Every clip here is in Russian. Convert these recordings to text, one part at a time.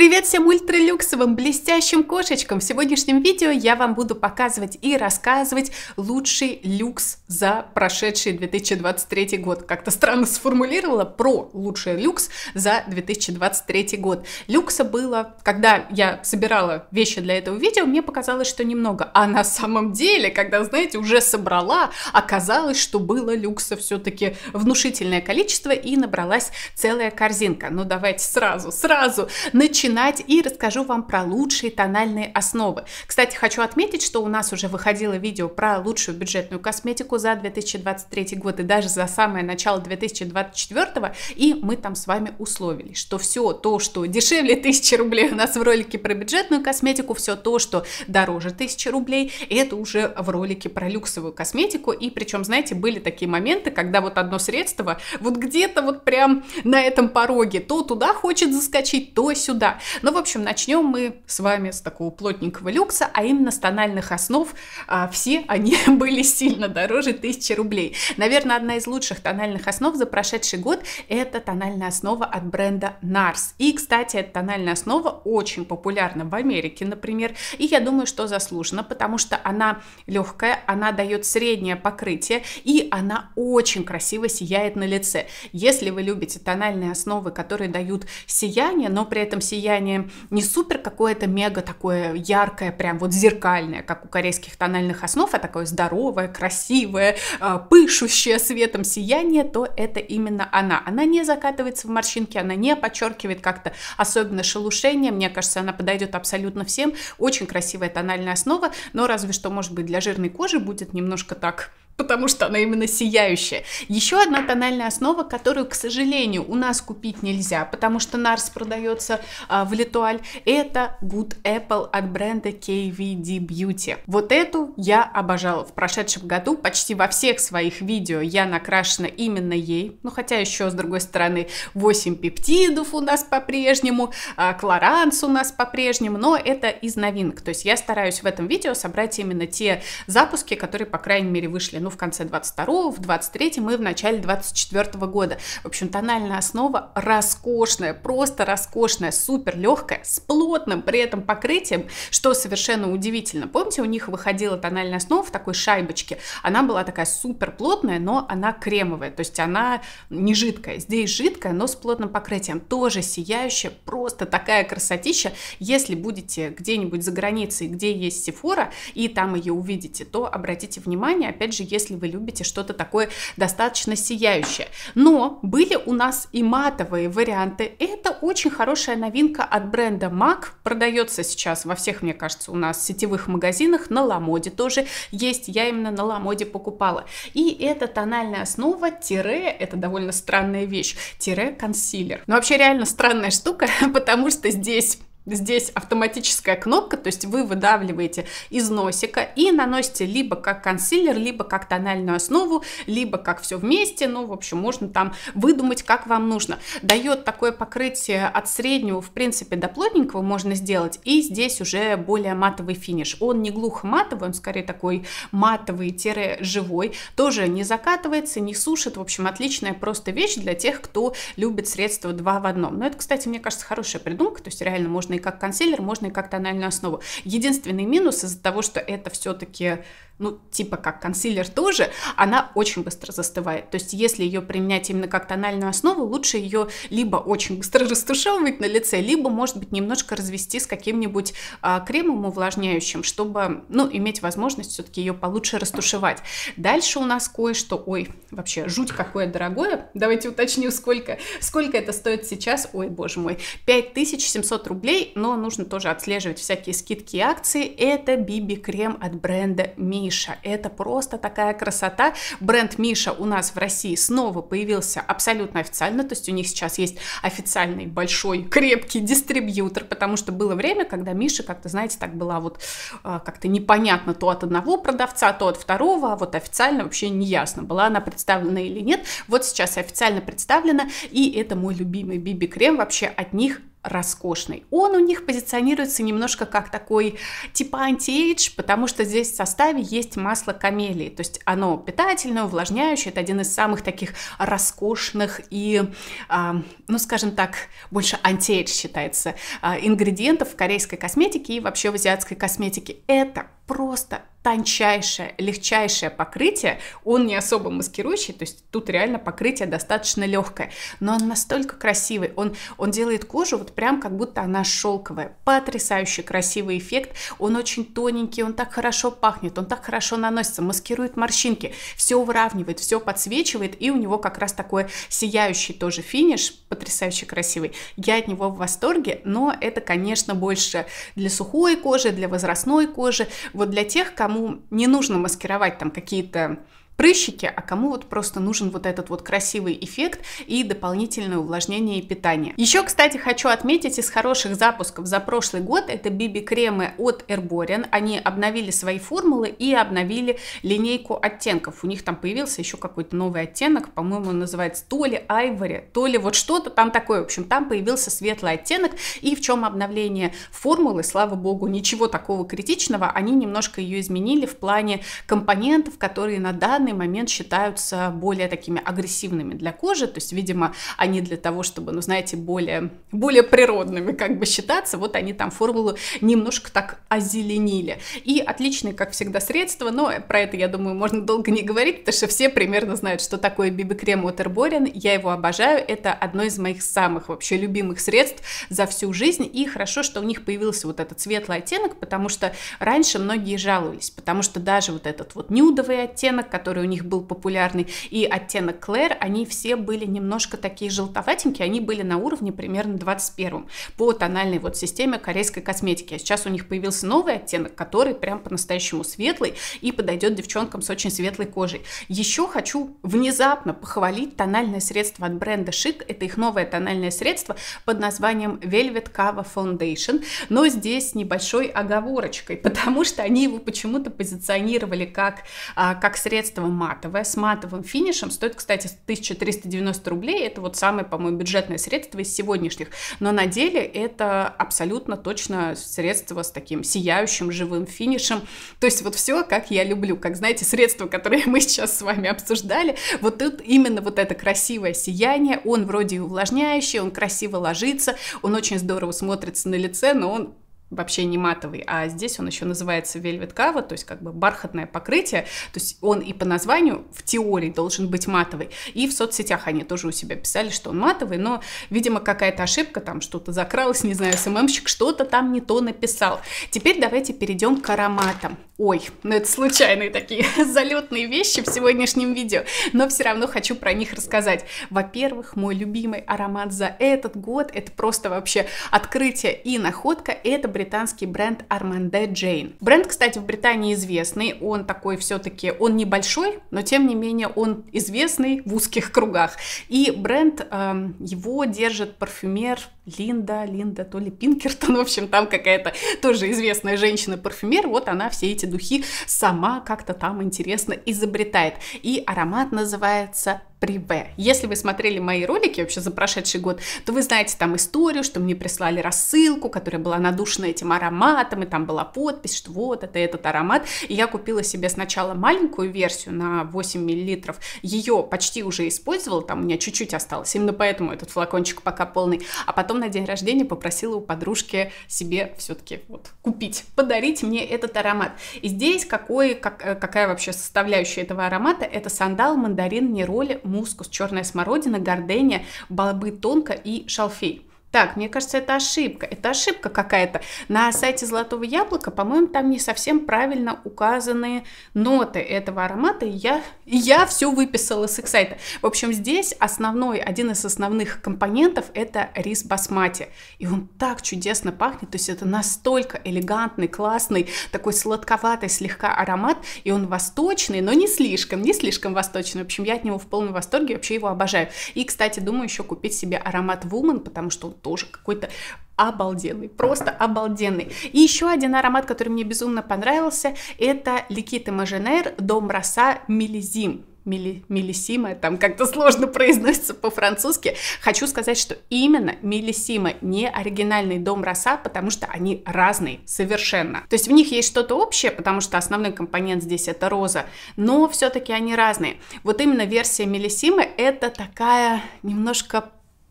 Привет всем ультралюксовым, блестящим кошечкам! В сегодняшнем видео я вам буду показывать и рассказывать лучший люкс за прошедший 2023 год. Как-то странно сформулировала про лучший люкс за 2023 год. Люкса было, когда я собирала вещи для этого видео, мне показалось, что немного. А на самом деле, когда, знаете, уже собрала, оказалось, что было люкса все-таки внушительное количество и набралась целая корзинка. Ну давайте сразу, сразу начинаем начинать и расскажу вам про лучшие тональные основы. Кстати, хочу отметить, что у нас уже выходило видео про лучшую бюджетную косметику за 2023 год и даже за самое начало 2024, и мы там с вами условились, что все то, что дешевле 1000 рублей у нас в ролике про бюджетную косметику, все то, что дороже 1000 рублей, это уже в ролике про люксовую косметику, и причем, знаете, были такие моменты, когда вот одно средство вот где-то вот прям на этом пороге то туда хочет заскочить, то сюда. Ну, в общем, начнем мы с вами с такого плотненького люкса, а именно с тональных основ. А, все они были сильно дороже 1000 рублей. Наверное, одна из лучших тональных основ за прошедший год – это тональная основа от бренда NARS. И, кстати, эта тональная основа очень популярна в Америке, например, и я думаю, что заслуженно, потому что она легкая, она дает среднее покрытие, и она очень красиво сияет на лице. Если вы любите тональные основы, которые дают сияние, но при этом сияние сияние не супер какое-то мега такое яркое, прям вот зеркальное, как у корейских тональных основ, а такое здоровое, красивое, а, пышущее светом сияние, то это именно она. Она не закатывается в морщинки, она не подчеркивает как-то особенно шелушение, мне кажется, она подойдет абсолютно всем, очень красивая тональная основа, но разве что, может быть, для жирной кожи будет немножко так потому что она именно сияющая. Еще одна тональная основа, которую, к сожалению, у нас купить нельзя, потому что Нарс продается а, в Литуаль, это Good Apple от бренда KVD Beauty. Вот эту я обожала. В прошедшем году почти во всех своих видео я накрашена именно ей, ну хотя еще, с другой стороны, 8 пептидов у нас по-прежнему, а, Клоранс у нас по-прежнему, но это из новинок, то есть я стараюсь в этом видео собрать именно те запуски, которые, по крайней мере, вышли, ну, ну, в конце 22-го, в 23-м и в начале 24 -го года. В общем, тональная основа роскошная, просто роскошная, супер легкая, с плотным при этом покрытием, что совершенно удивительно. Помните, у них выходила тональная основа в такой шайбочке, она была такая супер плотная, но она кремовая, то есть она не жидкая. Здесь жидкая, но с плотным покрытием, тоже сияющая, просто такая красотища. Если будете где-нибудь за границей, где есть сифора, и там ее увидите, то обратите внимание, опять же, если если вы любите что-то такое достаточно сияющее. Но были у нас и матовые варианты. Это очень хорошая новинка от бренда MAC. Продается сейчас во всех, мне кажется, у нас сетевых магазинах. На Ламоде тоже есть. Я именно на Ламоде покупала. И это тональная основа тире, это довольно странная вещь, тире консилер. Но вообще реально странная штука, потому что здесь Здесь автоматическая кнопка, то есть вы выдавливаете из носика и наносите либо как консилер, либо как тональную основу, либо как все вместе. Ну, в общем, можно там выдумать, как вам нужно. Дает такое покрытие от среднего, в принципе, до плотненького можно сделать. И здесь уже более матовый финиш. Он не глухо матовый, он скорее такой матовый-живой. Тоже не закатывается, не сушит. В общем, отличная просто вещь для тех, кто любит средства два в одном. Но это, кстати, мне кажется, хорошая придумка. То есть реально можно можно и как консилер, можно и как тональную основу. Единственный минус из-за того, что это все-таки ну, типа как консилер тоже, она очень быстро застывает. То есть, если ее применять именно как тональную основу, лучше ее либо очень быстро растушевывать на лице, либо, может быть, немножко развести с каким-нибудь а, кремом увлажняющим, чтобы, ну, иметь возможность все-таки ее получше растушевать. Дальше у нас кое-что, ой, вообще, жуть какое дорогое. Давайте уточню, сколько, сколько это стоит сейчас. Ой, боже мой, 5700 рублей, но нужно тоже отслеживать всякие скидки и акции. Это BB-крем от бренда Мир Миша. Это просто такая красота. Бренд Миша у нас в России снова появился абсолютно официально, то есть у них сейчас есть официальный большой крепкий дистрибьютор, потому что было время, когда Миша как-то, знаете, так была вот а, как-то непонятно то от одного продавца, то от второго, а вот официально вообще не ясно, была она представлена или нет. Вот сейчас официально представлена, и это мой любимый Биби Крем, вообще от них роскошный. Он у них позиционируется немножко как такой типа антиэйдж, потому что здесь в составе есть масло камелии, то есть оно питательное, увлажняющее, это один из самых таких роскошных и, э, ну скажем так, больше антиэйдж считается э, ингредиентов в корейской косметике и вообще в азиатской косметике. Это просто тончайшее, легчайшее покрытие, он не особо маскирующий, то есть тут реально покрытие достаточно легкое, но он настолько красивый, он, он делает кожу вот прям как будто она шелковая, потрясающий красивый эффект, он очень тоненький, он так хорошо пахнет, он так хорошо наносится, маскирует морщинки, все выравнивает, все подсвечивает, и у него как раз такой сияющий тоже финиш, потрясающе красивый. Я от него в восторге, но это, конечно, больше для сухой кожи, для возрастной кожи, вот для тех, кому кому не нужно маскировать там какие-то прыщики, а кому вот просто нужен вот этот вот красивый эффект и дополнительное увлажнение и питание. Еще, кстати, хочу отметить из хороших запусков за прошлый год, это биби-кремы от Erborian. они обновили свои формулы и обновили линейку оттенков, у них там появился еще какой-то новый оттенок, по-моему, называется то ли Ivory, то ли вот что-то там такое, в общем, там появился светлый оттенок, и в чем обновление формулы, слава богу, ничего такого критичного, они немножко ее изменили в плане компонентов, которые на данный данный момент считаются более такими агрессивными для кожи, то есть, видимо, они для того, чтобы, ну, знаете, более, более природными как бы считаться, вот они там формулу немножко так озеленили. И отличные, как всегда, средства, но про это, я думаю, можно долго не говорить, потому что все примерно знают, что такое BB-крем от Herborian, я его обожаю, это одно из моих самых вообще любимых средств за всю жизнь, и хорошо, что у них появился вот этот светлый оттенок, потому что раньше многие жаловались, потому что даже вот этот вот нюдовый оттенок, который который у них был популярный, и оттенок Клэр, они все были немножко такие желтоватенькие, они были на уровне примерно 21 по тональной вот системе корейской косметики. А сейчас у них появился новый оттенок, который прям по-настоящему светлый и подойдет девчонкам с очень светлой кожей. Еще хочу внезапно похвалить тональное средство от бренда Шик. Это их новое тональное средство под названием Velvet Cava Foundation, но здесь небольшой оговорочкой, потому что они его почему-то позиционировали как, а, как средство качество матовое, с матовым финишем. Стоит, кстати, 1390 рублей. Это вот самое, по-моему, бюджетное средство из сегодняшних. Но на деле это абсолютно точно средство с таким сияющим живым финишем. То есть вот все, как я люблю. Как, знаете, средства, которые мы сейчас с вами обсуждали, вот тут именно вот это красивое сияние, он вроде и увлажняющий, он красиво ложится, он очень здорово смотрится на лице, но он вообще не матовый, а здесь он еще называется Velvet Cover, то есть как бы бархатное покрытие, то есть он и по названию в теории должен быть матовый, и в соцсетях они тоже у себя писали, что он матовый, но, видимо, какая-то ошибка там что-то закралась, не знаю, СММщик что-то там не то написал. Теперь давайте перейдем к ароматам. Ой, ну это случайные такие залетные вещи в сегодняшнем видео, но все равно хочу про них рассказать. Во-первых, мой любимый аромат за этот год, это просто вообще открытие и находка, это британский бренд Armande Jane. Бренд, кстати, в Британии известный, он такой все-таки, он небольшой, но тем не менее он известный в узких кругах. И бренд, э, его держит парфюмер Линда, Линда, то ли Пинкертон, в общем, там какая-то тоже известная женщина-парфюмер, вот она все эти духи сама как-то там интересно изобретает. И аромат называется Приве. Если вы смотрели мои ролики вообще за прошедший год, то вы знаете там историю, что мне прислали рассылку, которая была надушена этим ароматом, и там была подпись, что вот это этот аромат. И я купила себе сначала маленькую версию на 8 миллилитров. ее почти уже использовала, там у меня чуть-чуть осталось, именно поэтому этот флакончик пока полный, а потом на день рождения попросила у подружки себе все-таки вот купить, подарить мне этот аромат. И здесь какой, как, э, какая вообще составляющая этого аромата? Это сандал, мандарин, нероли, мускус, черная смородина, гордения, балбы тонко и шалфей. Так, мне кажется, это ошибка. Это ошибка какая-то. На сайте Золотого Яблока, по-моему, там не совсем правильно указаны ноты этого аромата. И я, я все выписала с их сайта. В общем, здесь основной, один из основных компонентов это рис басмати. И он так чудесно пахнет. То есть это настолько элегантный, классный, такой сладковатый слегка аромат. И он восточный, но не слишком, не слишком восточный. В общем, я от него в полном восторге, вообще его обожаю. И, кстати, думаю еще купить себе аромат Woman, потому что тоже какой-то обалденный, просто обалденный. И еще один аромат, который мне безумно понравился, это Ликита Маженер Дом Роса Мелизим. Мели, мелисима, там как-то сложно произносится по-французски. Хочу сказать, что именно мелисима не оригинальный дом роса, потому что они разные совершенно. То есть в них есть что-то общее, потому что основной компонент здесь это роза, но все-таки они разные. Вот именно версия мелисимы это такая немножко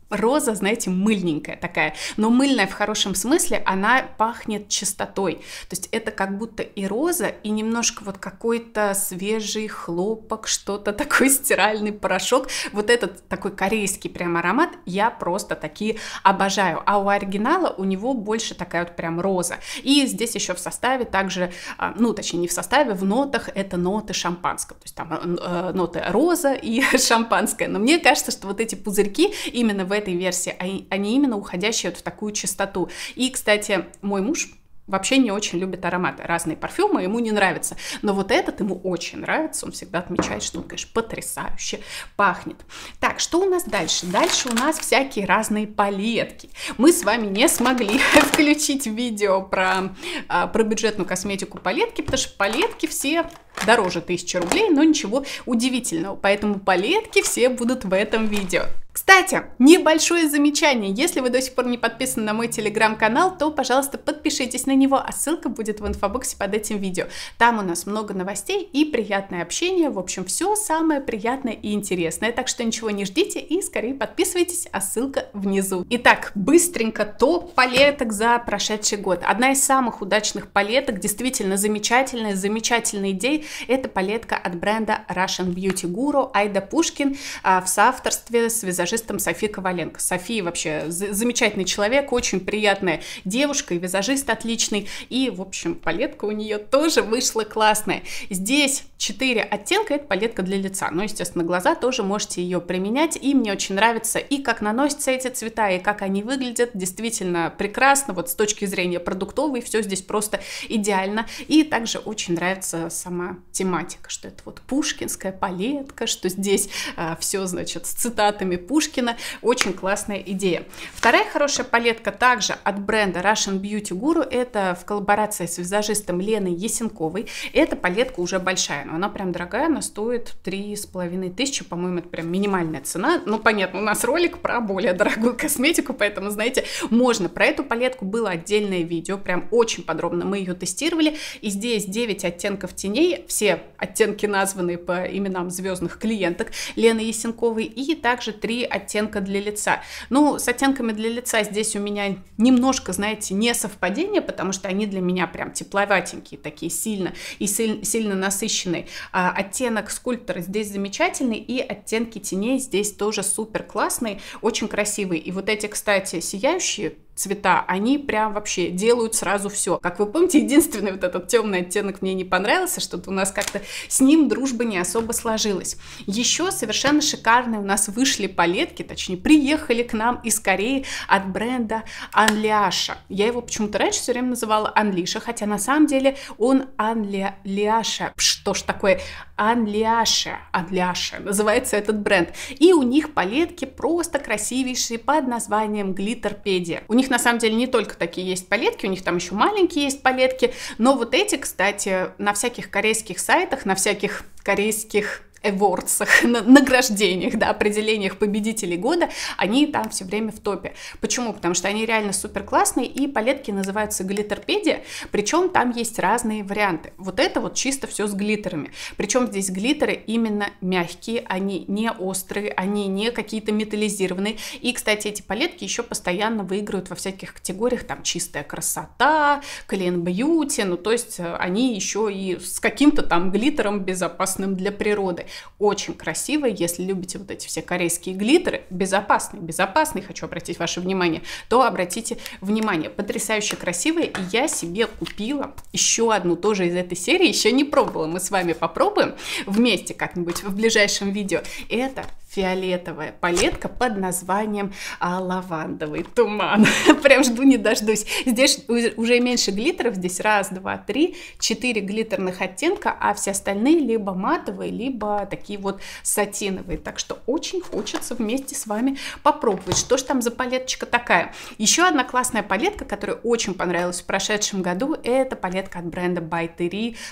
роза, знаете, мыльненькая такая, но мыльная в хорошем смысле, она пахнет чистотой. То есть это как будто и роза, и немножко вот какой-то свежий хлопок, что-то такой стиральный порошок. Вот этот такой корейский прям аромат я просто такие обожаю. А у оригинала у него больше такая вот прям роза. И здесь еще в составе также, а, ну точнее не в составе, в нотах это ноты шампанского. То есть там э, э ноты роза и шампанское. Но мне кажется, что вот эти пузырьки именно в этой версии, а, а не именно уходящие вот в такую чистоту. И, кстати, мой муж вообще не очень любит ароматы. Разные парфюмы ему не нравятся. Но вот этот ему очень нравится. Он всегда отмечает, что он, конечно, потрясающе пахнет. Так, что у нас дальше? Дальше у нас всякие разные палетки. Мы с вами не смогли включить видео про, а, про бюджетную косметику палетки, потому что палетки все дороже 1000 рублей, но ничего удивительного. Поэтому палетки все будут в этом видео. Кстати, небольшое замечание. Если вы до сих пор не подписаны на мой телеграм-канал, то, пожалуйста, подпишитесь на него, а ссылка будет в инфобоксе под этим видео. Там у нас много новостей и приятное общение. В общем, все самое приятное и интересное. Так что ничего не ждите и скорее подписывайтесь, а ссылка внизу. Итак, быстренько топ палеток за прошедший год. Одна из самых удачных палеток, действительно замечательная, замечательная идея, это палетка от бренда Russian Beauty Guru Айда Пушкин а, в соавторстве с визажистом визажистом Софией Коваленко. София вообще замечательный человек, очень приятная девушка, и визажист отличный. И, в общем, палетка у нее тоже вышла классная. Здесь 4 оттенка, это палетка для лица. Но, ну, естественно, глаза тоже можете ее применять. И мне очень нравится и как наносятся эти цвета, и как они выглядят. Действительно прекрасно. Вот с точки зрения продуктовой все здесь просто идеально. И также очень нравится сама тематика, что это вот пушкинская палетка, что здесь а, все, значит, с цитатами Пушкина Пушкина. Очень классная идея. Вторая хорошая палетка также от бренда Russian Beauty Guru. Это в коллаборации с визажистом Леной Есенковой. Эта палетка уже большая, но она прям дорогая, она стоит 3,5 тысячи, по-моему, это прям минимальная цена. Ну, понятно, у нас ролик про более дорогую косметику, поэтому, знаете, можно. Про эту палетку было отдельное видео, прям очень подробно мы ее тестировали. И здесь 9 оттенков теней, все оттенки названы по именам звездных клиенток Лены Есенковой, и также 3 оттенка для лица. Ну, с оттенками для лица здесь у меня немножко, знаете, не совпадение, потому что они для меня прям тепловатенькие, такие сильно и сильно, сильно насыщенные. А, оттенок скульптора здесь замечательный, и оттенки теней здесь тоже супер классные, очень красивые. И вот эти, кстати, сияющие цвета, они прям вообще делают сразу все. Как вы помните, единственный вот этот темный оттенок мне не понравился, что-то у нас как-то с ним дружба не особо сложилась. Еще совершенно шикарные у нас вышли палетки, точнее, приехали к нам из Кореи от бренда Анляша. Я его почему-то раньше все время называла Анлиша, хотя на самом деле он Анляша. Что ж такое Анляша? Анляша называется этот бренд. И у них палетки просто красивейшие под названием Глиттерпедия. У них них на самом деле не только такие есть палетки, у них там еще маленькие есть палетки, но вот эти, кстати, на всяких корейских сайтах, на всяких корейских эвордсах, награждениях, да, определениях победителей года, они там все время в топе. Почему? Потому что они реально супер классные, и палетки называются глиттерпедия, причем там есть разные варианты. Вот это вот чисто все с глиттерами. Причем здесь глиттеры именно мягкие, они не острые, они не какие-то металлизированные. И, кстати, эти палетки еще постоянно выигрывают во всяких категориях, там чистая красота, clean beauty, ну то есть э, они еще и с каким-то там глиттером безопасным для природы. Очень красивые, если любите вот эти все корейские глиттеры, безопасные, безопасные, хочу обратить ваше внимание, то обратите внимание, потрясающе красивые, и я себе купила еще одну тоже из этой серии, еще не пробовала, мы с вами попробуем вместе как-нибудь в ближайшем видео. Это фиолетовая палетка под названием а, лавандовый туман. Прям жду не дождусь. Здесь уже меньше глиттеров, здесь раз, два, три, четыре глиттерных оттенка, а все остальные либо матовые, либо такие вот сатиновые. Так что очень хочется вместе с вами попробовать. Что же там за палеточка такая? Еще одна классная палетка, которая очень понравилась в прошедшем году, это палетка от бренда By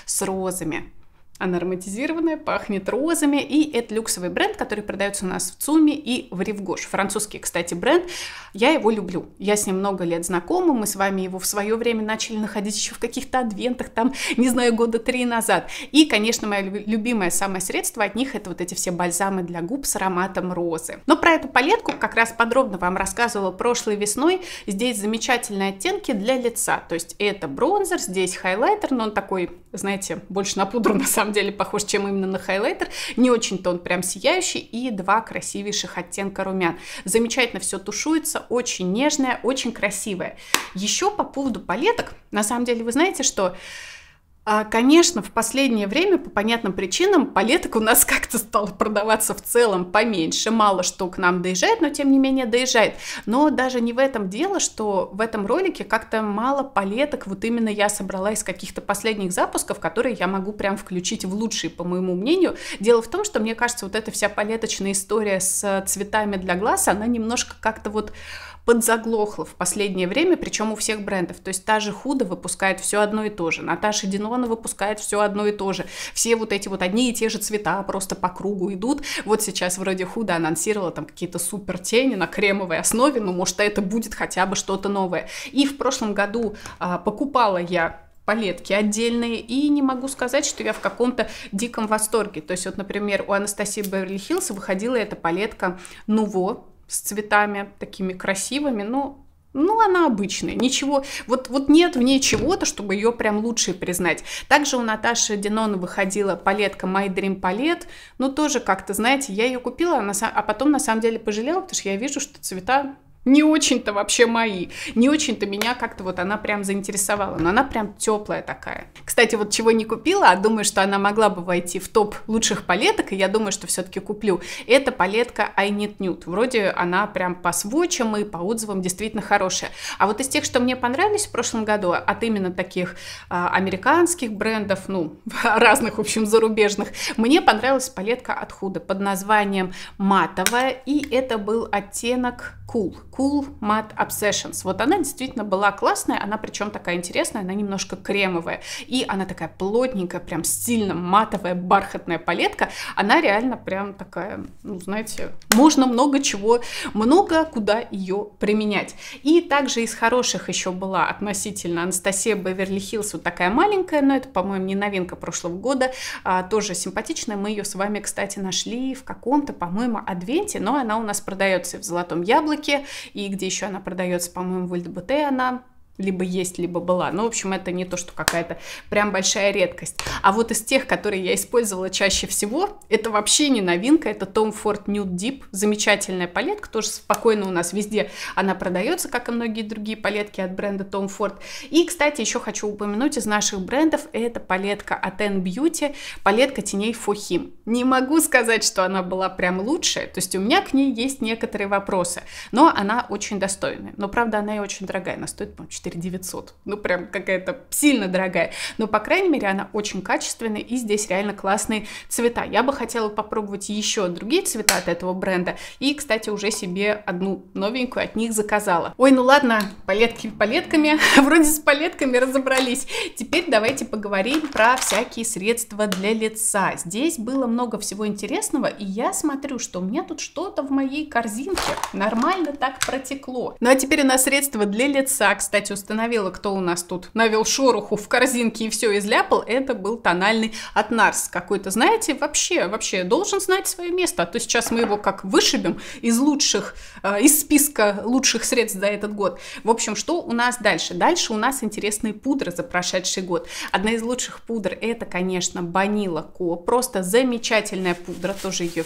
с розами. Она ароматизированная, пахнет розами, и это люксовый бренд, который продается у нас в ЦУМе и в Ревгош. Французский, кстати, бренд. Я его люблю. Я с ним много лет знакома, мы с вами его в свое время начали находить еще в каких-то адвентах, там, не знаю, года три назад. И, конечно, мое любимое самое средство от них это вот эти все бальзамы для губ с ароматом розы. Но про эту палетку как раз подробно вам рассказывала прошлой весной. Здесь замечательные оттенки для лица, то есть это бронзер, здесь хайлайтер, но он такой, знаете, больше на пудру на самом самом деле похож, чем именно на хайлайтер. Не очень-то он прям сияющий. И два красивейших оттенка румян. Замечательно все тушуется, очень нежная, очень красивая. Еще по поводу палеток, на самом деле вы знаете, что... А, конечно, в последнее время, по понятным причинам, палеток у нас как-то стало продаваться в целом поменьше. Мало что к нам доезжает, но тем не менее доезжает. Но даже не в этом дело, что в этом ролике как-то мало палеток. Вот именно я собрала из каких-то последних запусков, которые я могу прям включить в лучшие, по моему мнению. Дело в том, что мне кажется, вот эта вся палеточная история с цветами для глаз, она немножко как-то вот подзаглохло в последнее время, причем у всех брендов. То есть та же Худа выпускает все одно и то же, Наташа Динона выпускает все одно и то же. Все вот эти вот одни и те же цвета просто по кругу идут. Вот сейчас вроде Худа анонсировала там какие-то супер тени на кремовой основе, но ну, может это будет хотя бы что-то новое. И в прошлом году а, покупала я палетки отдельные, и не могу сказать, что я в каком-то диком восторге. То есть вот, например, у Анастасии Беверли-Хиллз выходила эта палетка «Нуво», с цветами такими красивыми, но ну, ну, она обычная, ничего, вот, вот нет в ней чего-то, чтобы ее прям лучше признать. Также у Наташи Динон выходила палетка My Dream Palette, но ну, тоже как-то, знаете, я ее купила, а, а потом на самом деле пожалела, потому что я вижу, что цвета не очень-то вообще мои, не очень-то меня как-то вот она прям заинтересовала, но она прям теплая такая. Кстати, вот чего не купила, а думаю, что она могла бы войти в топ лучших палеток, и я думаю, что все-таки куплю. Это палетка I Need Nude. Вроде она прям по сводчам и по отзывам действительно хорошая. А вот из тех, что мне понравились в прошлом году, от именно таких а, американских брендов, ну, разных, в общем, зарубежных, мне понравилась палетка от Худа под названием матовая, и это был оттенок Cool. Cool Matte Obsessions. Вот она действительно была классная, она причем такая интересная, она немножко кремовая. И она такая плотненькая, прям стильно матовая, бархатная палетка. Она реально прям такая, ну, знаете, можно много чего, много куда ее применять. И также из хороших еще была относительно Анастасия беверли Хиллс. вот такая маленькая, но это, по-моему, не новинка прошлого года, а, тоже симпатичная. Мы ее с вами, кстати, нашли в каком-то, по-моему, адвенте, но она у нас продается в «Золотом яблоке», и где еще она продается, по-моему, в ЛДБТ она либо есть, либо была. Ну, в общем, это не то, что какая-то прям большая редкость. А вот из тех, которые я использовала чаще всего, это вообще не новинка, это Tom Ford Nude Deep, замечательная палетка, тоже спокойно у нас везде она продается, как и многие другие палетки от бренда Tom Ford. И, кстати, еще хочу упомянуть из наших брендов, это палетка от N Beauty, палетка теней For Him. Не могу сказать, что она была прям лучшая, то есть у меня к ней есть некоторые вопросы, но она очень достойная. Но, правда, она и очень дорогая, она стоит, по-моему, 900, Ну, прям какая-то сильно дорогая. Но, по крайней мере, она очень качественная, и здесь реально классные цвета. Я бы хотела попробовать еще другие цвета от этого бренда. И, кстати, уже себе одну новенькую от них заказала. Ой, ну ладно, палетки палетками. Вроде с палетками разобрались. Теперь давайте поговорим про всякие средства для лица. Здесь было много всего интересного, и я смотрю, что у меня тут что-то в моей корзинке нормально так протекло. Ну а теперь у нас средства для лица. Кстати, установила, кто у нас тут навел шороху в корзинке и все изляпал, это был тональный Атнарс какой-то. Знаете, вообще, вообще должен знать свое место, а то сейчас мы его как вышибем из лучших, э, из списка лучших средств за этот год. В общем, что у нас дальше? Дальше у нас интересные пудры за прошедший год. Одна из лучших пудр это, конечно, Банила Ко, просто замечательная пудра, тоже ее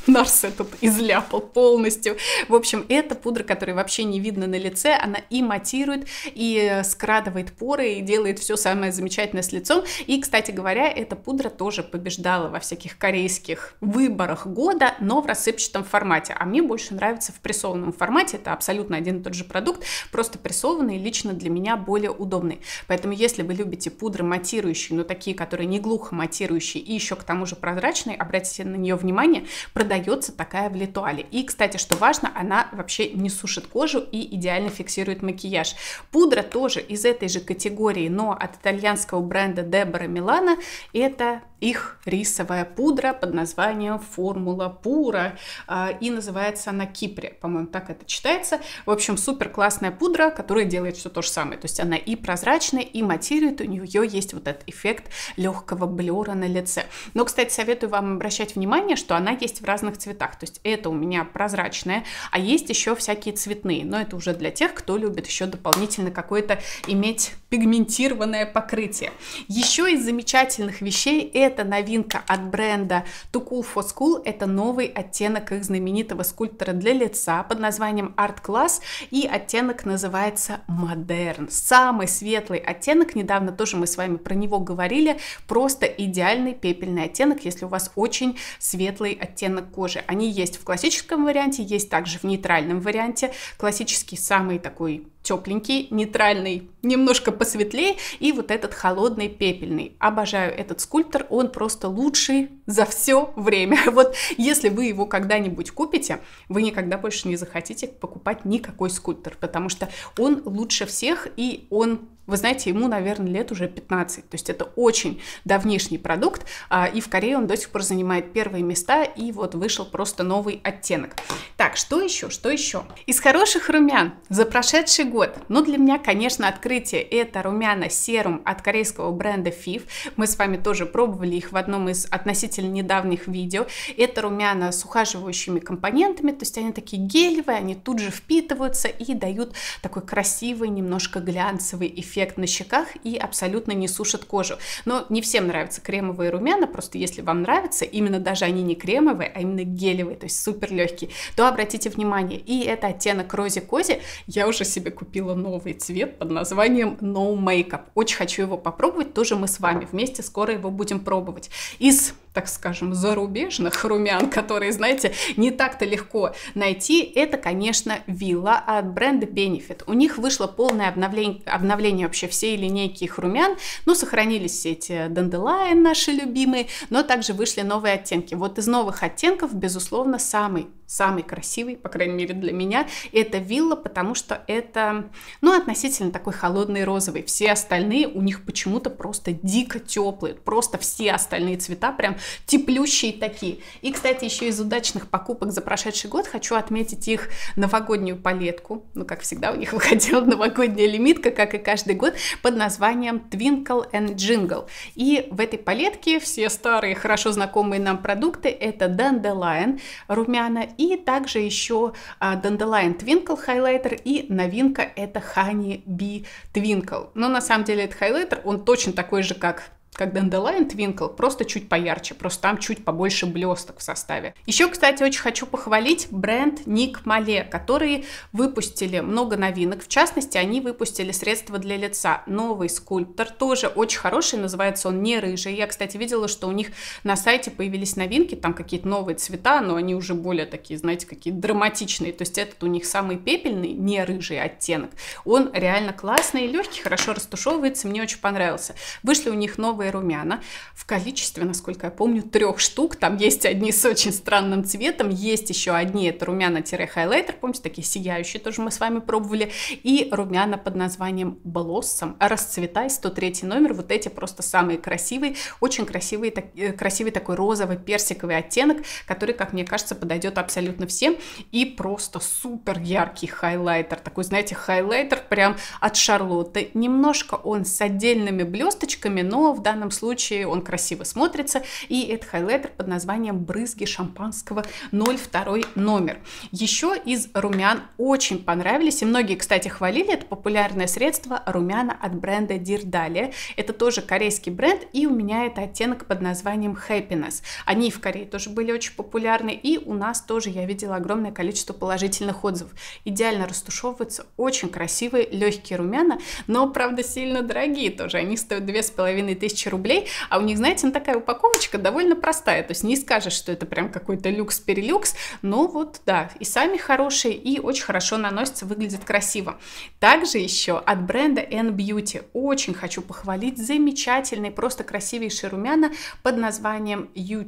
Нарс этот изляпал полностью. В общем, это пудра, которая вообще не видно на лице, она и матирует, и э, скрадывает поры, и делает все самое замечательное с лицом. И, кстати говоря, эта пудра тоже побеждала во всяких корейских выборах года, но в рассыпчатом формате. А мне больше нравится в прессованном формате. Это абсолютно один и тот же продукт, просто прессованный лично для меня более удобный. Поэтому, если вы любите пудры матирующие, но такие, которые не глухо матирующие и еще к тому же прозрачные, обратите на нее внимание продается такая в Литуале. И, кстати, что важно, она вообще не сушит кожу и идеально фиксирует макияж. Пудра тоже из этой же категории, но от итальянского бренда Дебора Милана. Это их рисовая пудра под названием Формула Пура. А, и называется она Кипре, по-моему, так это читается. В общем, супер классная пудра, которая делает все то же самое. То есть она и прозрачная, и матирует, у нее есть вот этот эффект легкого блера на лице. Но, кстати, советую вам обращать внимание, что она есть в разных разных цветах. То есть это у меня прозрачное, а есть еще всякие цветные. Но это уже для тех, кто любит еще дополнительно какое-то иметь пигментированное покрытие. Еще из замечательных вещей это новинка от бренда Too Cool for School. Это новый оттенок их знаменитого скульптора для лица под названием Art Class. И оттенок называется Modern. Самый светлый оттенок. Недавно тоже мы с вами про него говорили. Просто идеальный пепельный оттенок, если у вас очень светлый оттенок кожи. Они есть в классическом варианте, есть также в нейтральном варианте. Классический самый такой тепленький, нейтральный, немножко посветлее, и вот этот холодный пепельный. Обожаю этот скульптор, он просто лучший за все время. Вот если вы его когда-нибудь купите, вы никогда больше не захотите покупать никакой скульптор, потому что он лучше всех, и он вы знаете, ему, наверное, лет уже 15. То есть это очень давнишний продукт, а, и в Корее он до сих пор занимает первые места, и вот вышел просто новый оттенок. Так, что еще, что еще? Из хороших румян за прошедший год, ну для меня, конечно, открытие это румяна серум от корейского бренда FIF. Мы с вами тоже пробовали их в одном из относительно недавних видео. Это румяна с ухаживающими компонентами, то есть они такие гелевые, они тут же впитываются и дают такой красивый, немножко глянцевый эффект эффект на щеках и абсолютно не сушит кожу. Но не всем нравятся кремовые румяна, просто если вам нравятся, именно даже они не кремовые, а именно гелевые, то есть супер легкие, то обратите внимание. И это оттенок Рози Кози. Я уже себе купила новый цвет под названием No Makeup. Очень хочу его попробовать, тоже мы с вами вместе скоро его будем пробовать. Из так скажем, зарубежных румян, которые, знаете, не так-то легко найти, это, конечно, вилла от бренда Benefit. У них вышло полное обновление, обновление вообще всей линейки их румян. Ну, сохранились все эти Dandelion наши любимые, но также вышли новые оттенки. Вот из новых оттенков, безусловно, самый самый красивый, по крайней мере для меня, это вилла, потому что это, ну, относительно такой холодный розовый. Все остальные у них почему-то просто дико теплые, просто все остальные цвета прям теплющие такие. И, кстати, еще из удачных покупок за прошедший год хочу отметить их новогоднюю палетку. Ну, как всегда, у них выходила новогодняя лимитка, как и каждый год, под названием Twinkle and Jingle. И в этой палетке все старые, хорошо знакомые нам продукты. Это Dandelion, румяна и также еще а, Dandelion Twinkle Highlighter и новинка это Honey Bee Twinkle. Но на самом деле этот хайлайтер, он точно такой же, как как Dandelion Twinkle, просто чуть поярче, просто там чуть побольше блесток в составе. Еще, кстати, очень хочу похвалить бренд Ник Мале, которые выпустили много новинок. В частности, они выпустили средства для лица. Новый скульптор тоже очень хороший, называется он не рыжий. Я, кстати, видела, что у них на сайте появились новинки, там какие-то новые цвета, но они уже более такие, знаете, какие драматичные. То есть этот у них самый пепельный, не рыжий оттенок. Он реально классный, легкий, хорошо растушевывается, мне очень понравился. Вышли у них новые новые румяна в количестве, насколько я помню, трех штук. Там есть одни с очень странным цветом, есть еще одни, это румяна-хайлайтер, помните, такие сияющие тоже мы с вами пробовали, и румяна под названием Blossom, расцветай, 103 номер, вот эти просто самые красивые, очень красивые, так, э, красивый такой розовый персиковый оттенок, который, как мне кажется, подойдет абсолютно всем, и просто супер яркий хайлайтер, такой, знаете, хайлайтер прям от Шарлотты, немножко он с отдельными блесточками, но в данном случае он красиво смотрится. И это хайлайтер под названием «Брызги шампанского 02 номер». Еще из румян очень понравились, и многие, кстати, хвалили, это популярное средство румяна от бренда Дирдалия. Это тоже корейский бренд, и у меня это оттенок под названием Happiness. Они в Корее тоже были очень популярны, и у нас тоже я видела огромное количество положительных отзывов. Идеально растушевываются, очень красивые, легкие румяна, но, правда, сильно дорогие тоже. Они стоят 2500 тысячи рублей, а у них, знаете, ну, такая упаковочка довольно простая, то есть не скажешь, что это прям какой-то люкс-перелюкс, но вот да, и сами хорошие, и очень хорошо наносятся, выглядят красиво. Также еще от бренда N Beauty очень хочу похвалить замечательные, просто красивейшие румяна под названием Yo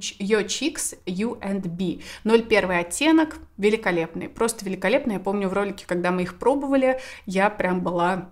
Cheeks B 01 оттенок, великолепный, просто великолепный. Я помню в ролике, когда мы их пробовали, я прям была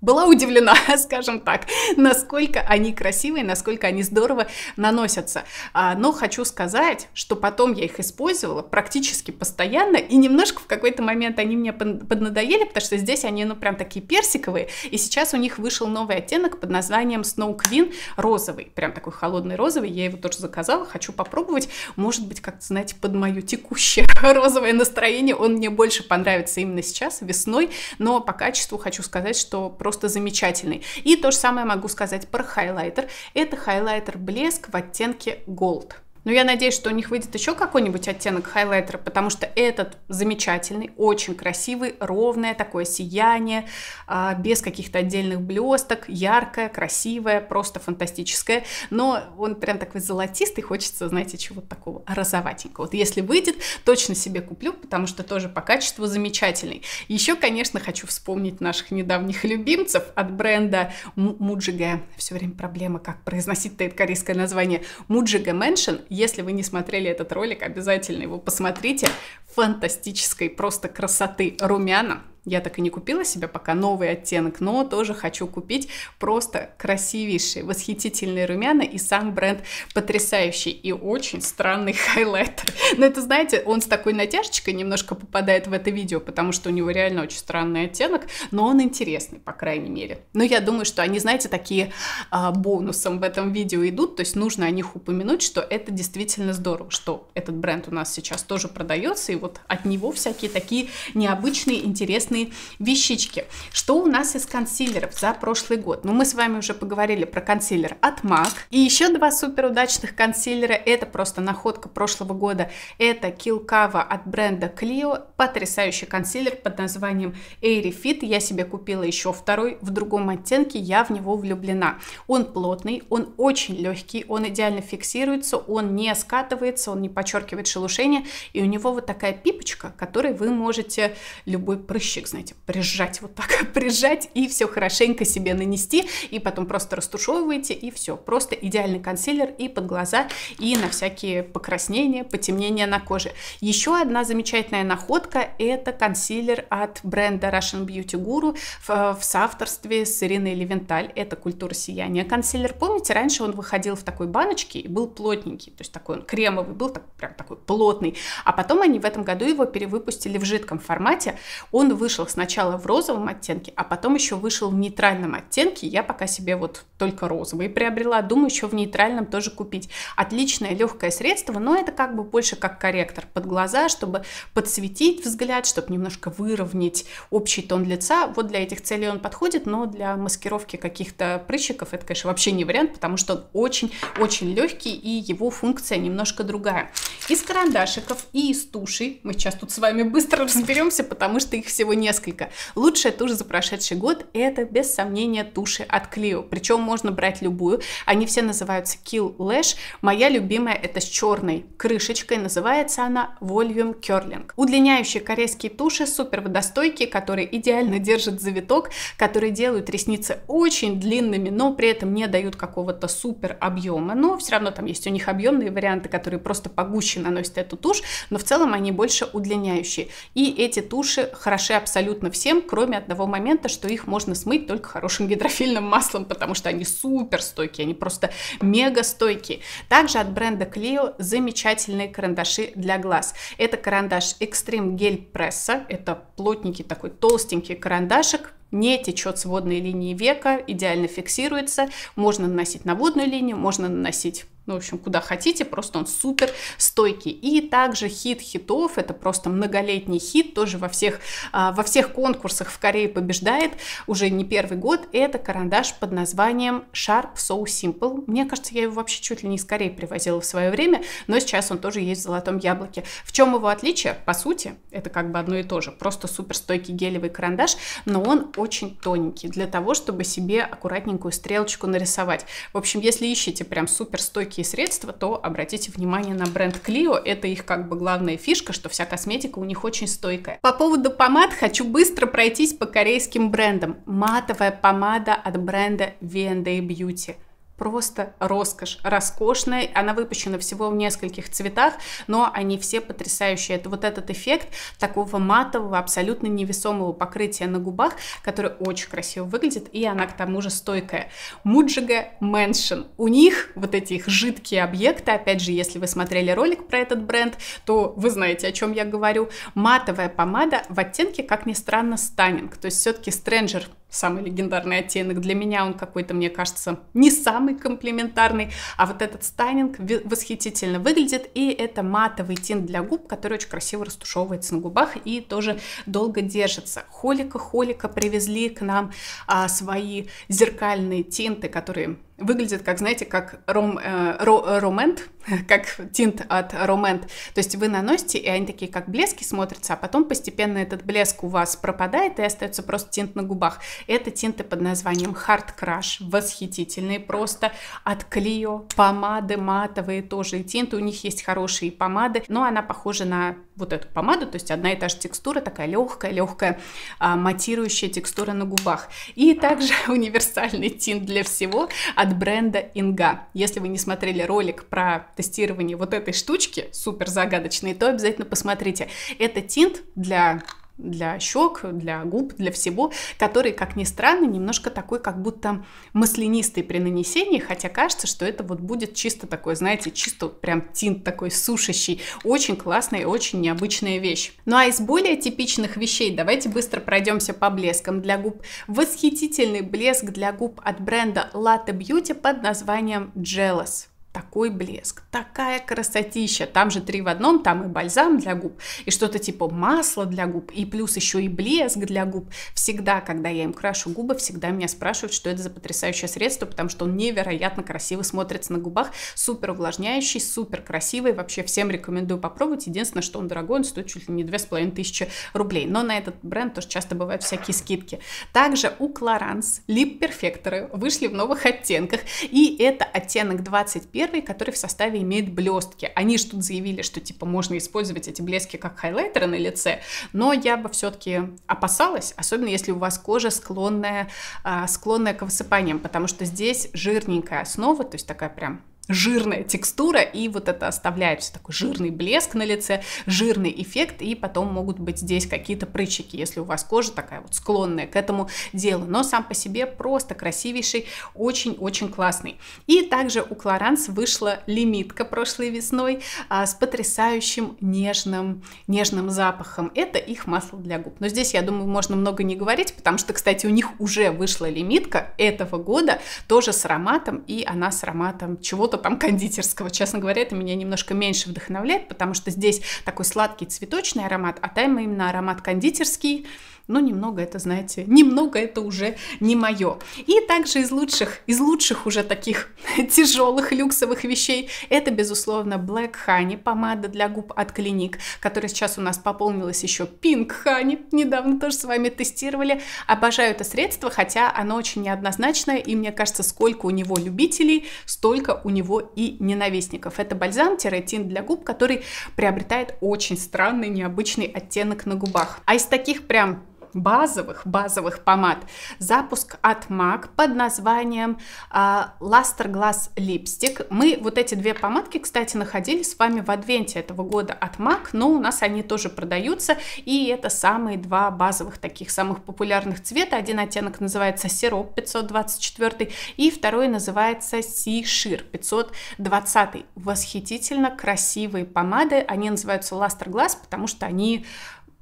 была удивлена, скажем так, насколько они красивые, насколько они здорово наносятся. А, но хочу сказать, что потом я их использовала практически постоянно, и немножко в какой-то момент они мне поднадоели, потому что здесь они, ну, прям такие персиковые, и сейчас у них вышел новый оттенок под названием Snow Queen розовый, прям такой холодный розовый, я его тоже заказала, хочу попробовать, может быть, как-то, знаете, под мое текущее розовое настроение он мне больше понравится именно сейчас, весной, но по качеству хочу сказать, что просто просто замечательный. И то же самое могу сказать про хайлайтер. Это хайлайтер блеск в оттенке Gold. Но я надеюсь, что у них выйдет еще какой-нибудь оттенок хайлайтера, потому что этот замечательный, очень красивый, ровное такое сияние, а, без каких-то отдельных блесток, яркое, красивое, просто фантастическое. Но он прям такой золотистый, хочется, знаете, чего-то такого розоватенького. Вот если выйдет, точно себе куплю, потому что тоже по качеству замечательный. Еще, конечно, хочу вспомнить наших недавних любимцев от бренда Муджига. Все время проблема, как произносить это корейское название. Муджига Мэншн. Если вы не смотрели этот ролик, обязательно его посмотрите. Фантастической просто красоты румяна. Я так и не купила себе пока новый оттенок, но тоже хочу купить просто красивейшие, восхитительные румяна и сам бренд потрясающий и очень странный хайлайтер. Но это, знаете, он с такой натяжечкой немножко попадает в это видео, потому что у него реально очень странный оттенок, но он интересный, по крайней мере. Но я думаю, что они, знаете, такие а, бонусом в этом видео идут, то есть нужно о них упомянуть, что это действительно здорово, что этот бренд у нас сейчас тоже продается, и вот от него всякие такие необычные, интересные разные вещички. Что у нас из консилеров за прошлый год? Ну, мы с вами уже поговорили про консилер от MAC. И еще два супер удачных консилера. Это просто находка прошлого года. Это Kilkava от бренда Clio. Потрясающий консилер под названием Airy Fit. Я себе купила еще второй в другом оттенке. Я в него влюблена. Он плотный, он очень легкий, он идеально фиксируется, он не скатывается, он не подчеркивает шелушение. И у него вот такая пипочка, которой вы можете любой прыщик платочек, знаете, прижать вот так, прижать и все хорошенько себе нанести, и потом просто растушевываете, и все. Просто идеальный консилер и под глаза, и на всякие покраснения, потемнения на коже. Еще одна замечательная находка – это консилер от бренда Russian Beauty Guru в, в соавторстве с Ириной Левенталь. Это культура сияния. Консилер, помните, раньше он выходил в такой баночке и был плотненький, то есть такой он кремовый был, так, прям такой плотный. А потом они в этом году его перевыпустили в жидком формате. Он вышел вышел сначала в розовом оттенке, а потом еще вышел в нейтральном оттенке. Я пока себе вот только розовый приобрела. Думаю, еще в нейтральном тоже купить. Отличное легкое средство, но это как бы больше как корректор под глаза, чтобы подсветить взгляд, чтобы немножко выровнять общий тон лица. Вот для этих целей он подходит, но для маскировки каких-то прыщиков это, конечно, вообще не вариант, потому что он очень-очень легкий и его функция немножко другая из карандашиков и из тушей. Мы сейчас тут с вами быстро разберемся, потому что их всего несколько. Лучшая тушь за прошедший год – это, без сомнения, туши от Clio. Причем можно брать любую. Они все называются Kill Lash. Моя любимая – это с черной крышечкой. Называется она Volume Curling. Удлиняющие корейские туши супер водостойкие, которые идеально держат завиток, которые делают ресницы очень длинными, но при этом не дают какого-то супер объема. Но все равно там есть у них объемные варианты, которые просто погуще наносят эту тушь, но в целом они больше удлиняющие. И эти туши хороши абсолютно всем, кроме одного момента, что их можно смыть только хорошим гидрофильным маслом, потому что они супер стойкие, они просто мега стойкие. Также от бренда Clio замечательные карандаши для глаз. Это карандаш Extreme Gel Pressa, это плотненький такой толстенький карандашик, не течет с водной линии века, идеально фиксируется. Можно наносить на водную линию, можно наносить ну, в общем, куда хотите, просто он супер стойкий. И также хит хитов, это просто многолетний хит, тоже во всех, а, во всех конкурсах в Корее побеждает уже не первый год. Это карандаш под названием Sharp So Simple. Мне кажется, я его вообще чуть ли не из Кореи привозила в свое время, но сейчас он тоже есть в золотом яблоке. В чем его отличие? По сути, это как бы одно и то же, просто супер стойкий гелевый карандаш, но он очень тоненький, для того, чтобы себе аккуратненькую стрелочку нарисовать. В общем, если ищете прям супер стойкие средства, то обратите внимание на бренд Клио. Это их как бы главная фишка, что вся косметика у них очень стойкая. По поводу помад хочу быстро пройтись по корейским брендам. Матовая помада от бренда V&A Beauty – просто роскошь, роскошная. Она выпущена всего в нескольких цветах, но они все потрясающие. Это вот этот эффект такого матового, абсолютно невесомого покрытия на губах, который очень красиво выглядит, и она к тому же стойкая. Муджига Mansion. У них вот эти их жидкие объекты, опять же, если вы смотрели ролик про этот бренд, то вы знаете, о чем я говорю. Матовая помада в оттенке, как ни странно, станинг. То есть все-таки Stranger самый легендарный оттенок. Для меня он какой-то, мне кажется, не самый комплиментарный, а вот этот стайнинг восхитительно выглядит, и это матовый тинт для губ, который очень красиво растушевывается на губах и тоже долго держится. Холика-холика привезли к нам а, свои зеркальные тинты, которые выглядит как, знаете, как ром, э, ро, ромент, как тинт от ромент. То есть вы наносите, и они такие как блески смотрятся, а потом постепенно этот блеск у вас пропадает, и остается просто тинт на губах. Это тинты под названием Hard Crush, восхитительные просто от Клио, помады матовые тоже, и тинты у них есть хорошие помады, но она похожа на вот эту помаду, то есть одна и та же текстура, такая легкая-легкая а, матирующая текстура на губах. И также универсальный тинт для всего от бренда Инга. Если вы не смотрели ролик про тестирование вот этой штучки, супер загадочной, то обязательно посмотрите. Это тинт для для щек, для губ, для всего, который, как ни странно, немножко такой, как будто маслянистый при нанесении, хотя кажется, что это вот будет чисто такой, знаете, чисто прям тинт такой сушащий. Очень классная и очень необычная вещь. Ну а из более типичных вещей давайте быстро пройдемся по блескам для губ. Восхитительный блеск для губ от бренда Latte Beauty под названием Jealous такой блеск, такая красотища. Там же три в одном, там и бальзам для губ, и что-то типа масла для губ, и плюс еще и блеск для губ. Всегда, когда я им крашу губы, всегда меня спрашивают, что это за потрясающее средство, потому что он невероятно красиво смотрится на губах, супер увлажняющий, супер красивый. Вообще всем рекомендую попробовать. Единственное, что он дорогой, он стоит чуть ли не половиной тысячи рублей. Но на этот бренд тоже часто бывают всякие скидки. Также у Clarins Lip перфекторы вышли в новых оттенках, и это оттенок 25 первый, который в составе имеет блестки. Они же тут заявили, что типа можно использовать эти блески как хайлайтеры на лице, но я бы все-таки опасалась, особенно если у вас кожа склонная, а, склонная к высыпаниям, потому что здесь жирненькая основа, то есть такая прям жирная текстура, и вот это оставляет все такой жирный блеск на лице, жирный эффект, и потом могут быть здесь какие-то прыщики, если у вас кожа такая вот склонная к этому делу. Но сам по себе просто красивейший, очень-очень классный. И также у Клоранс вышла лимитка прошлой весной а, с потрясающим нежным, нежным запахом. Это их масло для губ. Но здесь, я думаю, можно много не говорить, потому что, кстати, у них уже вышла лимитка этого года, тоже с ароматом, и она с ароматом чего какого-то там кондитерского. Честно говоря, это меня немножко меньше вдохновляет, потому что здесь такой сладкий цветочный аромат, а там именно аромат кондитерский, но немного это, знаете, немного это уже не мое. И также из лучших, из лучших уже таких тяжелых люксовых вещей, это, безусловно, Black Honey, помада для губ от клиник, которая сейчас у нас пополнилась еще Pink Honey, недавно тоже с вами тестировали. Обожаю это средство, хотя оно очень неоднозначное, и мне кажется, сколько у него любителей, столько у него и ненавистников. Это бальзам тиратин для губ, который приобретает очень странный, необычный оттенок на губах. А из таких прям базовых, базовых помад запуск от MAC под названием э, Luster Glass Lipstick. Мы вот эти две помадки, кстати, находили с вами в адвенте этого года от MAC, но у нас они тоже продаются, и это самые два базовых таких самых популярных цвета. Один оттенок называется Сироп 524 и второй называется Сишир 520. Восхитительно красивые помады, они называются Luster Glass, потому что они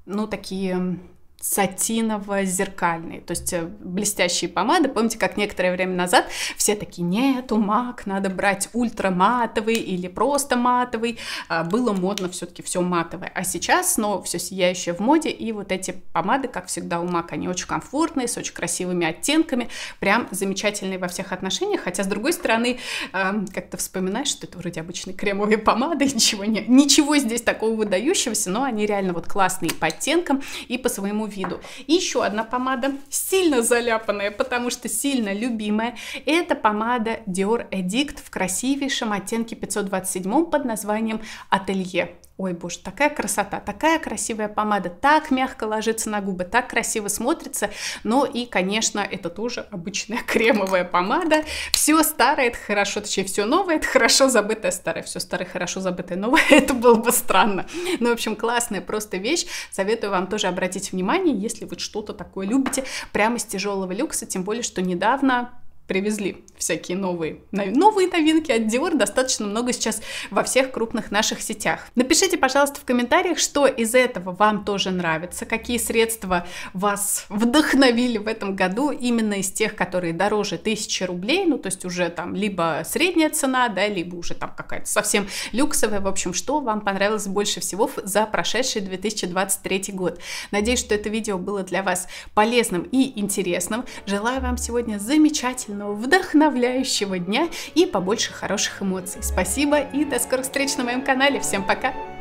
ну, такие сатиново-зеркальные, то есть э, блестящие помады. Помните, как некоторое время назад все такие, нет, у мак надо брать ультраматовый или просто матовый. А, было модно все-таки все матовое. А сейчас, но все сияющее в моде, и вот эти помады, как всегда у мак, они очень комфортные, с очень красивыми оттенками, прям замечательные во всех отношениях. Хотя, с другой стороны, а, как-то вспоминаешь, что это вроде обычные кремовые помады, ничего, не, ничего здесь такого выдающегося, но они реально вот классные по оттенкам и по своему виду. еще одна помада, сильно заляпанная, потому что сильно любимая. Это помада Dior Edict в красивейшем оттенке 527 под названием Ателье. Ой, боже, такая красота, такая красивая помада, так мягко ложится на губы, так красиво смотрится. Ну и, конечно, это тоже обычная кремовая помада. Все старое, это хорошо, точнее, все новое, это хорошо забытое старое. Все старое, хорошо забытое новое, это было бы странно. Ну, в общем, классная просто вещь. Советую вам тоже обратить внимание, если вы что-то такое любите, прямо с тяжелого люкса, тем более, что недавно привезли всякие новые, новые новинки от Dior достаточно много сейчас во всех крупных наших сетях. Напишите, пожалуйста, в комментариях, что из этого вам тоже нравится, какие средства вас вдохновили в этом году именно из тех, которые дороже 1000 рублей, ну то есть уже там либо средняя цена, да, либо уже там какая-то совсем люксовая, в общем, что вам понравилось больше всего за прошедший 2023 год. Надеюсь, что это видео было для вас полезным и интересным. Желаю вам сегодня замечательного полного вдохновляющего дня и побольше хороших эмоций. Спасибо и до скорых встреч на моем канале. Всем пока!